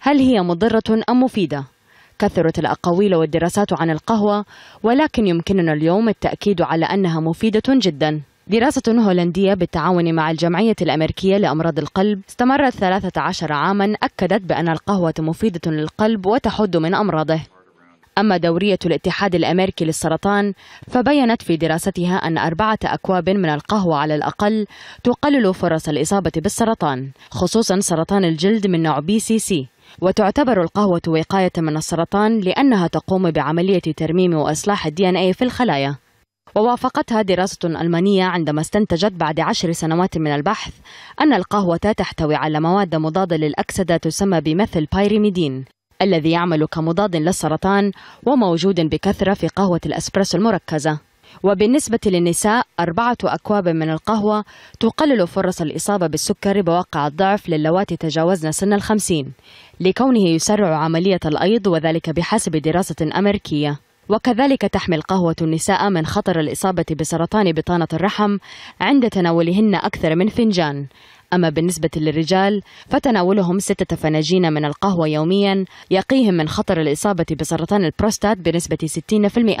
هل هي مضرة أم مفيدة؟ كثرت الأقاويل والدراسات عن القهوة ولكن يمكننا اليوم التأكيد على أنها مفيدة جدا دراسة هولندية بالتعاون مع الجمعية الأمريكية لأمراض القلب استمرت 13 عاما أكدت بأن القهوة مفيدة للقلب وتحد من أمراضه أما دورية الاتحاد الأمريكي للسرطان فبينت في دراستها أن أربعة أكواب من القهوة على الأقل تقلل فرص الإصابة بالسرطان خصوصا سرطان الجلد من نوع بي سي سي وتعتبر القهوة وقاية من السرطان لأنها تقوم بعملية ترميم وإصلاح الدي ان اي في الخلايا ووافقتها دراسة ألمانية عندما استنتجت بعد عشر سنوات من البحث أن القهوة تحتوي على مواد مضادة للأكسدة تسمى بمثل بايريميدين الذي يعمل كمضاد للسرطان وموجود بكثرة في قهوة الأسبريسو المركزة وبالنسبة للنساء أربعة أكواب من القهوة تقلل فرص الإصابة بالسكر بواقع الضعف للواتي تجاوزن سن الخمسين لكونه يسرع عملية الأيض وذلك بحسب دراسة أمريكية وكذلك تحمي القهوة النساء من خطر الإصابة بسرطان بطانة الرحم عند تناولهن أكثر من فنجان أما بالنسبة للرجال فتناولهم ستة فناجين من القهوة يوميا يقيهم من خطر الإصابة بسرطان البروستات بنسبة 60%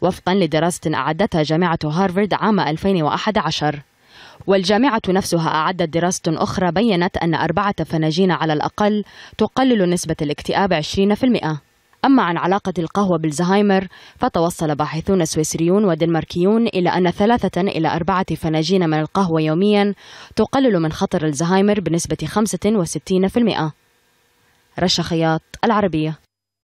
وفقا لدراسة أعدتها جامعة هارفارد عام 2011 والجامعة نفسها أعدت دراسة أخرى بيّنت أن أربعة فناجين على الأقل تقلل نسبة الاكتئاب 20% أما عن علاقة القهوة بالزهايمر فتوصل باحثون سويسريون ودنماركيون إلى أن ثلاثة إلى أربعة فناجين من القهوة يوميا تقلل من خطر الزهايمر بنسبة 65% رشا خياط العربية